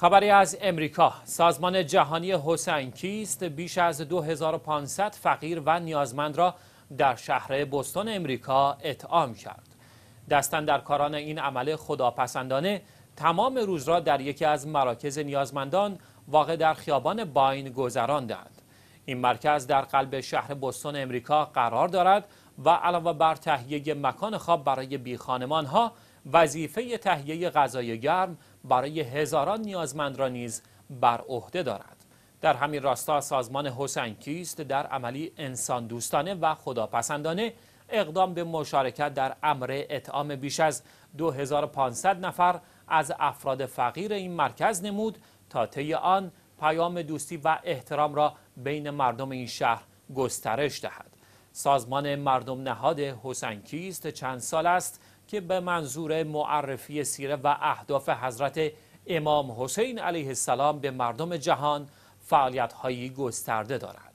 خبری از امریکا سازمان جهانی حسین کیست بیش از 2500 فقیر و نیازمند را در شهر بستون امریکا اطعام کرد در کاران این عمل خداپسندانه تمام روز را در یکی از مراکز نیازمندان واقع در خیابان باین گذراندند این مرکز در قلب شهر بستون امریکا قرار دارد و علاوه بر تهیه مکان خواب برای خانمان ها وظیفه تهیه غذای گرم برای هزاران نیازمند را نیز بر عهده دارد در همین راستا سازمان کیست در عملی انسان دوستانه و خداپسندانه اقدام به مشارکت در امر اطعام بیش از 2500 نفر از افراد فقیر این مرکز نمود تا طی آن پیام دوستی و احترام را بین مردم این شهر گسترش دهد سازمان مردم نهاد کیست چند سال است که به منظور معرفی سیره و اهداف حضرت امام حسین علیه السلام به مردم جهان فعالیت هایی گسترده دارند.